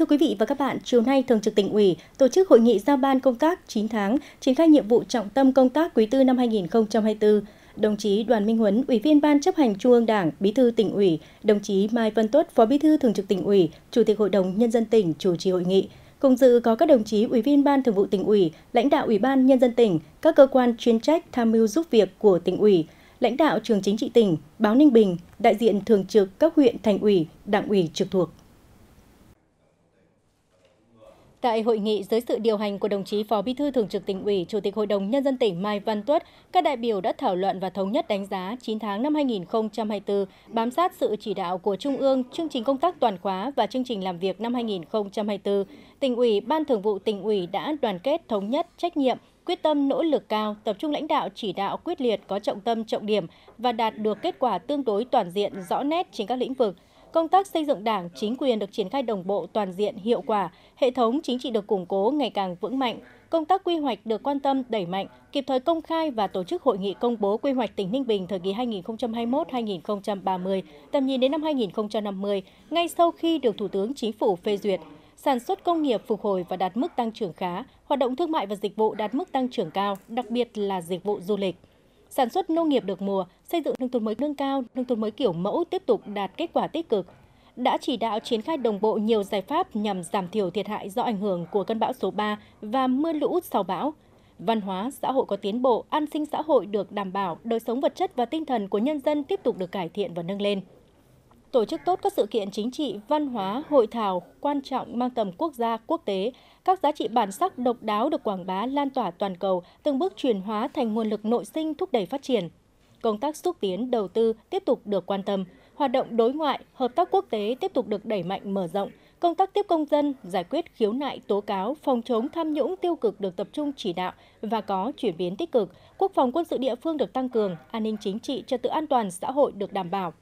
Thưa quý vị và các bạn, chiều nay Thường trực tỉnh ủy tổ chức hội nghị giao ban công tác 9 tháng, triển khai nhiệm vụ trọng tâm công tác quý tư năm 2024. Đồng chí Đoàn Minh Huấn, Ủy viên Ban chấp hành Trung ương Đảng, Bí thư tỉnh ủy, đồng chí Mai Văn Tuất, Phó Bí thư Thường trực tỉnh ủy, Chủ tịch Hội đồng Nhân dân tỉnh chủ trì hội nghị. Cùng dự có các đồng chí Ủy viên Ban Thường vụ tỉnh ủy, lãnh đạo Ủy ban Nhân dân tỉnh, các cơ quan chuyên trách tham mưu giúp việc của tỉnh ủy, lãnh đạo trường chính trị tỉnh, báo Ninh Bình, đại diện thường trực các huyện thành ủy, đảng ủy trực thuộc. Tại hội nghị dưới sự điều hành của đồng chí Phó Bí thư Thường trực tỉnh ủy, Chủ tịch Hội đồng Nhân dân tỉnh Mai Văn Tuất, các đại biểu đã thảo luận và thống nhất đánh giá 9 tháng năm 2024, bám sát sự chỉ đạo của Trung ương, chương trình công tác toàn khóa và chương trình làm việc năm 2024. Tỉnh ủy, Ban thường vụ tỉnh ủy đã đoàn kết thống nhất trách nhiệm, quyết tâm nỗ lực cao, tập trung lãnh đạo chỉ đạo quyết liệt có trọng tâm trọng điểm và đạt được kết quả tương đối toàn diện rõ nét trên các lĩnh vực – công tác xây dựng đảng, chính quyền được triển khai đồng bộ toàn diện, hiệu quả, hệ thống chính trị được củng cố ngày càng vững mạnh, công tác quy hoạch được quan tâm đẩy mạnh, kịp thời công khai và tổ chức hội nghị công bố quy hoạch tỉnh Ninh Bình thời kỳ 2021-2030, tầm nhìn đến năm 2050, ngay sau khi được Thủ tướng Chính phủ phê duyệt. Sản xuất công nghiệp phục hồi và đạt mức tăng trưởng khá, hoạt động thương mại và dịch vụ đạt mức tăng trưởng cao, đặc biệt là dịch vụ du lịch sản xuất nông nghiệp được mùa, xây dựng nông thôn mới nâng cao, nông thôn mới kiểu mẫu tiếp tục đạt kết quả tích cực. Đã chỉ đạo triển khai đồng bộ nhiều giải pháp nhằm giảm thiểu thiệt hại do ảnh hưởng của cơn bão số 3 và mưa lũ sau bão. Văn hóa, xã hội có tiến bộ, an sinh xã hội được đảm bảo, đời sống vật chất và tinh thần của nhân dân tiếp tục được cải thiện và nâng lên tổ chức tốt các sự kiện chính trị, văn hóa, hội thảo quan trọng mang tầm quốc gia, quốc tế. Các giá trị bản sắc độc đáo được quảng bá lan tỏa toàn cầu, từng bước chuyển hóa thành nguồn lực nội sinh thúc đẩy phát triển. Công tác xúc tiến đầu tư tiếp tục được quan tâm, hoạt động đối ngoại, hợp tác quốc tế tiếp tục được đẩy mạnh mở rộng, công tác tiếp công dân, giải quyết khiếu nại tố cáo, phòng chống tham nhũng tiêu cực được tập trung chỉ đạo và có chuyển biến tích cực, quốc phòng quân sự địa phương được tăng cường, an ninh chính trị, trật tự an toàn xã hội được đảm bảo.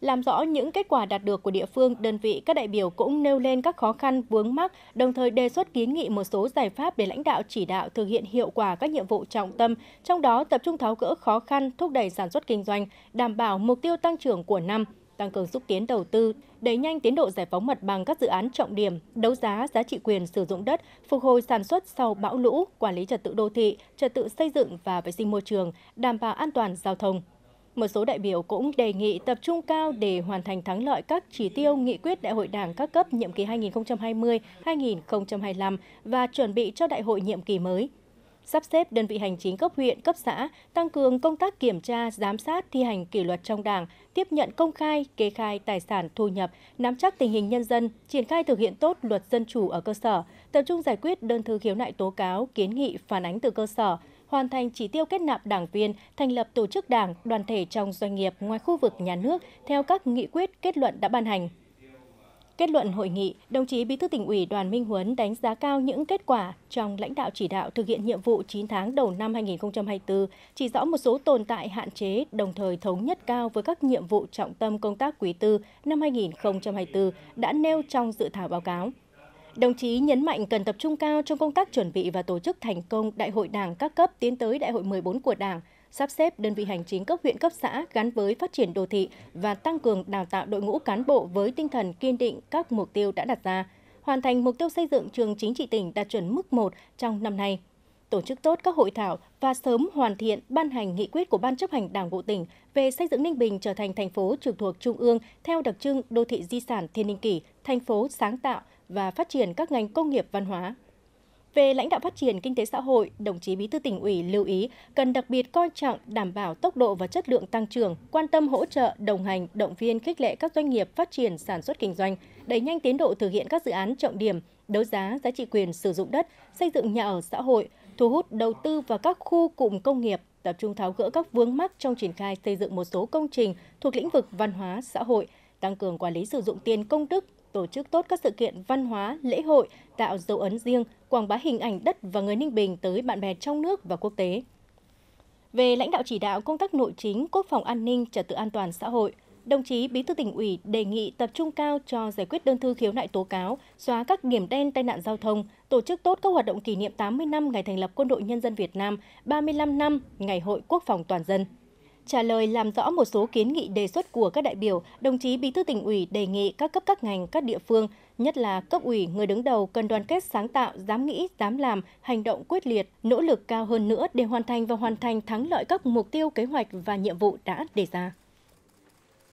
Làm rõ những kết quả đạt được của địa phương, đơn vị các đại biểu cũng nêu lên các khó khăn, vướng mắc, đồng thời đề xuất kiến nghị một số giải pháp để lãnh đạo chỉ đạo thực hiện hiệu quả các nhiệm vụ trọng tâm, trong đó tập trung tháo gỡ khó khăn, thúc đẩy sản xuất kinh doanh, đảm bảo mục tiêu tăng trưởng của năm, tăng cường xúc tiến đầu tư, đẩy nhanh tiến độ giải phóng mặt bằng các dự án trọng điểm, đấu giá giá trị quyền sử dụng đất, phục hồi sản xuất sau bão lũ, quản lý trật tự đô thị, trật tự xây dựng và vệ sinh môi trường, đảm bảo an toàn giao thông. Một số đại biểu cũng đề nghị tập trung cao để hoàn thành thắng lợi các chỉ tiêu nghị quyết Đại hội Đảng các cấp nhiệm kỳ 2020-2025 và chuẩn bị cho đại hội nhiệm kỳ mới sắp xếp đơn vị hành chính cấp huyện, cấp xã, tăng cường công tác kiểm tra, giám sát, thi hành kỷ luật trong đảng, tiếp nhận công khai, kê khai tài sản thu nhập, nắm chắc tình hình nhân dân, triển khai thực hiện tốt luật dân chủ ở cơ sở, tập trung giải quyết đơn thư khiếu nại tố cáo, kiến nghị, phản ánh từ cơ sở, hoàn thành chỉ tiêu kết nạp đảng viên, thành lập tổ chức đảng, đoàn thể trong doanh nghiệp ngoài khu vực nhà nước theo các nghị quyết kết luận đã ban hành. Kết luận hội nghị, đồng chí Bí thư tỉnh ủy Đoàn Minh Huấn đánh giá cao những kết quả trong lãnh đạo chỉ đạo thực hiện nhiệm vụ 9 tháng đầu năm 2024, chỉ rõ một số tồn tại hạn chế, đồng thời thống nhất cao với các nhiệm vụ trọng tâm công tác quý tư năm 2024 đã nêu trong dự thảo báo cáo. Đồng chí nhấn mạnh cần tập trung cao trong công tác chuẩn bị và tổ chức thành công đại hội đảng các cấp tiến tới đại hội 14 của đảng, sắp xếp đơn vị hành chính cấp huyện cấp xã gắn với phát triển đô thị và tăng cường đào tạo đội ngũ cán bộ với tinh thần kiên định các mục tiêu đã đặt ra, hoàn thành mục tiêu xây dựng trường chính trị tỉnh đạt chuẩn mức 1 trong năm nay tổ chức tốt các hội thảo và sớm hoàn thiện ban hành nghị quyết của Ban chấp hành Đảng bộ tỉnh về xây dựng Ninh Bình trở thành thành phố trực thuộc Trung ương theo đặc trưng đô thị di sản Thiên Ninh kỳ thành phố sáng tạo, và phát triển các ngành công nghiệp văn hóa. Về lãnh đạo phát triển kinh tế xã hội, đồng chí Bí thư tỉnh ủy lưu ý cần đặc biệt coi trọng đảm bảo tốc độ và chất lượng tăng trưởng, quan tâm hỗ trợ, đồng hành, động viên khích lệ các doanh nghiệp phát triển sản xuất kinh doanh, đẩy nhanh tiến độ thực hiện các dự án trọng điểm, đấu giá giá trị quyền sử dụng đất, xây dựng nhà ở xã hội, thu hút đầu tư vào các khu cụm công nghiệp, tập trung tháo gỡ các vướng mắc trong triển khai xây dựng một số công trình thuộc lĩnh vực văn hóa xã hội, tăng cường quản lý sử dụng tiền công đức tổ chức tốt các sự kiện văn hóa, lễ hội, tạo dấu ấn riêng, quảng bá hình ảnh đất và người Ninh Bình tới bạn bè trong nước và quốc tế. Về lãnh đạo chỉ đạo công tác nội chính, quốc phòng an ninh, trật tự an toàn xã hội, đồng chí Bí thư tỉnh ủy đề nghị tập trung cao cho giải quyết đơn thư khiếu nại tố cáo, xóa các điểm đen tai nạn giao thông, tổ chức tốt các hoạt động kỷ niệm 80 năm ngày thành lập Quân đội Nhân dân Việt Nam, 35 năm Ngày hội Quốc phòng toàn dân. Trả lời làm rõ một số kiến nghị đề xuất của các đại biểu, đồng chí Bí thư tỉnh ủy đề nghị các cấp các ngành, các địa phương, nhất là cấp ủy người đứng đầu cần đoàn kết sáng tạo, dám nghĩ, dám làm, hành động quyết liệt, nỗ lực cao hơn nữa để hoàn thành và hoàn thành thắng lợi các mục tiêu kế hoạch và nhiệm vụ đã đề ra.